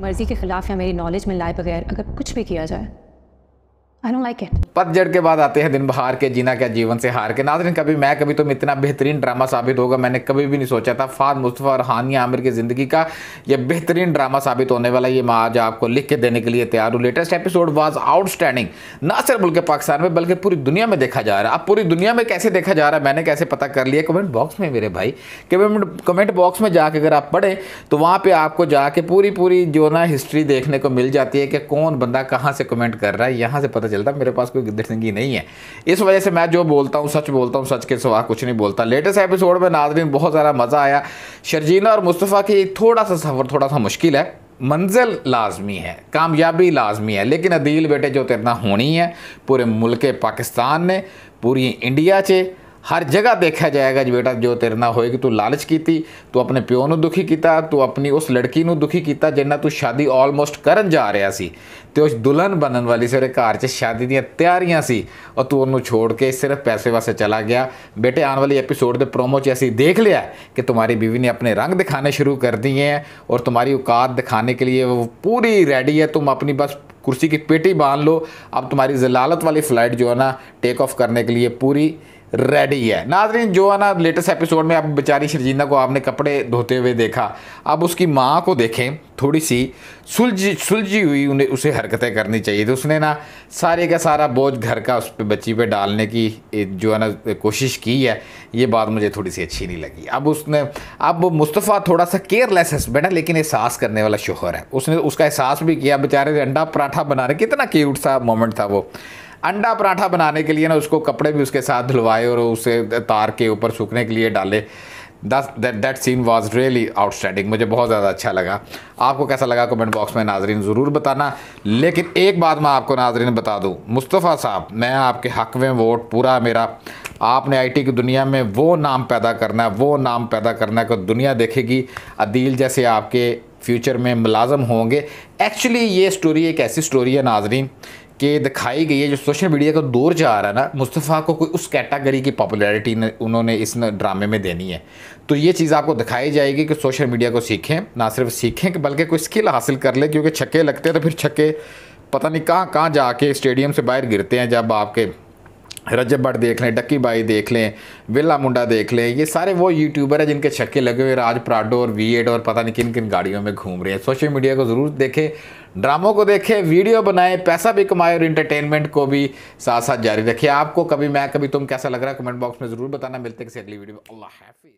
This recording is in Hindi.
मर्ज़ी के ख़िलाफ़ या मेरी नॉलेज में लाए बगैर अगर कुछ भी किया जाए आई डोंट लाइक इट पतझड़ के बाद आते हैं दिन बहार के जीना क्या जीवन से हार के नाजरन कभी मैं कभी तुम तो इतना बेहतरीन ड्रामा साबित होगा मैंने कभी भी नहीं सोचा था फाद मुस्तफ़ा और हानिया आमिर की ज़िंदगी का यह बेहतरीन ड्रामा साबित होने वाला ये मैं आज आपको लिख के देने के लिए तैयार हूँ लेटेस्ट एपिसोड वाज आउटस्टैंडिंग ना सिर्फ बल्कि पाकिस्तान में बल्कि पूरी दुनिया में देखा जा रहा है अब पूरी दुनिया में कैसे देखा जा रहा है मैंने कैसे पता कर लिया कमेंट बॉक्स में मेरे भाई कमेंट बॉक्स में जाके अगर आप पढ़ें तो वहाँ पर आपको जाके पूरी पूरी जो ना हिस्ट्री देखने को मिल जाती है कि कौन बंदा कहाँ से कमेंट कर रहा है यहाँ से पता चलता मेरे पास कोई सिंह नहीं है इस वजह से मैं जो बोलता हूँ सच बोलता हूँ सच के सवा कुछ नहीं बोलता लेटेस्ट एपिसोड में नाजरीन बहुत ज़्यादा मज़ा आया शर्जीना और मुस्तफ़ा की थोड़ा सा सफ़र थोड़ा सा मुश्किल है मंजिल लाजमी है कामयाबी लाजमी है लेकिन अदील बेटे जो तेरना तो होनी है पूरे मुल्क पाकिस्तान ने पूरी इंडिया से ਹਰ ਜਗ੍ਹਾ ਦੇਖਿਆ ਜਾਏਗਾ ਜੀ ਬੇਟਾ ਜੋ ਤੇਰੇ ਨਾਲ ਹੋਏਗੀ ਤੂੰ ਲਾਲਚ ਕੀਤੀ ਤੂੰ ਆਪਣੇ ਪਿਓ ਨੂੰ ਦੁਖੀ ਕੀਤਾ ਤੂੰ ਆਪਣੀ ਉਸ ਲੜਕੀ ਨੂੰ ਦੁਖੀ ਕੀਤਾ ਜਿੰਨਾ ਤੂੰ ਸ਼ਾਦੀ ਆਲਮੋਸਟ ਕਰਨ ਜਾ ਰਿਹਾ ਸੀ ਤੇ ਉਸ ਦੁਲਹਨ ਬਣਨ ਵਾਲੀ ਸੀ ਉਹਦੇ ਘਰ 'ਚ ਸ਼ਾਦੀ ਦੀਆਂ ਤਿਆਰੀਆਂ ਸੀ ਔਰ ਤੂੰ ਉਹਨੂੰ ਛੋੜ ਕੇ ਸਿਰਫ ਪੈਸੇ ਵਾਸਤੇ ਚਲਾ ਗਿਆ ਬੇਟੇ ਆਉਣ ਵਾਲੀ ਐਪੀਸੋਡ ਦੇ ਪ੍ਰੋਮੋ 'ਚ ਅਸੀਂ ਦੇਖ ਲਿਆ ਕਿ ਤੁਹਾਡੀ ਬੀਵੀ ਨੇ ਆਪਣੇ ਰੰਗ ਦਿਖਾਣੇ ਸ਼ੁਰੂ ਕਰ दिए हैं और तुम्हारी ਔਕਾਤ ਦਿਖਾਣੇ ਕੇ ਲਈ ਉਹ ਪੂਰੀ ਰੈਡੀ ਹੈ ਤੂੰ ਆਪਣੀ ਬਸ ਕੁਰਸੀ की ਪੇਟੀ बांध ਲੋ ਅਬ ਤੁਹਾਡੀ ਜ਼ਲਾਲਤ ਵਾਲੀ ਫਲਾਈਟ ਜੋ ਹੈ ਨਾ ਟੇਕ ਆਫ ਕਰਨੇ ਕੇ ਲਈ ਪੂਰੀ रेडी है नाजरीन जो है ना लेटेस्ट एपिसोड में आप बेचारी शर्जिंदा को आपने कपड़े धोते हुए देखा अब उसकी माँ को देखें थोड़ी सी सुलझी सुलझी हुई उन्हें उसे हरकतें करनी चाहिए तो उसने ना सारे का सारा बोझ घर का उस पर बच्ची पे डालने की जो है ना कोशिश की है ये बात मुझे थोड़ी सी अच्छी नहीं लगी अब उसने अब मुस्तफ़ा थोड़ा सा केयरलेस हस्बैंड है लेकिन एहसास करने वाला शोहर है उसने उसका एहसास भी किया बेचारे अंडा पराठा बना रहे कितना क्यूट सा मोमेंट था वो अंडा पराठा बनाने के लिए ना उसको कपड़े भी उसके साथ धुलवाए और उसे तार के ऊपर सूखने के लिए डाले दस that that scene was really outstanding मुझे बहुत ज़्यादा अच्छा लगा आपको कैसा लगा कमेंट बॉक्स में नाजरीन ज़रूर बताना लेकिन एक बात मैं आपको नाजरीन बता दूँ मुस्तफ़ा साहब मैं आपके हक में वोट पूरा मेरा आपने आईटी की दुनिया में वो नाम पैदा करना है वो नाम पैदा करना है कि दुनिया देखेगी अदील जैसे आपके फ्यूचर में मुलाजम होंगे एक्चुअली ये स्टोरी एक ऐसी स्टोरी है नाजरीन कि दिखाई गई है जो सोशल मीडिया का दौर जा रहा है ना मुस्तफ़ा को कोई उस कैटेगरी की पॉपुलैरिटी उन्होंने इस ड्रामे में देनी है तो ये चीज़ आपको दिखाई जाएगी कि सोशल मीडिया को सीखें ना सिर्फ सीखें बल्कि कोई स्किल हासिल कर लें क्योंकि छक्के लगते हैं तो फिर छक्के पता नहीं कहाँ कहाँ जाके स्टेडियम से बाहर गिरते हैं जब आपके रजब भट्ट देख लें डक्की बाई देख लें बिरला मुंडा देख लें ये सारे वो यूट्यूबर हैं जिनके छक्के लगे हुए राज प्राडो और वी एड और पता नहीं किन किन गाड़ियों में घूम रहे हैं सोशल मीडिया को ज़रूर देखें ड्रामों को देखें वीडियो बनाएं पैसा भी कमाएं और इंटरटेनमेंट को भी साथ साथ जारी रखें आपको कभी मैं कभी तुम कैसा लग रहा है कमेंट बॉक्स में ज़रूर बताना मिलते किसी अगली वीडियो में अल्लाह हाफिज़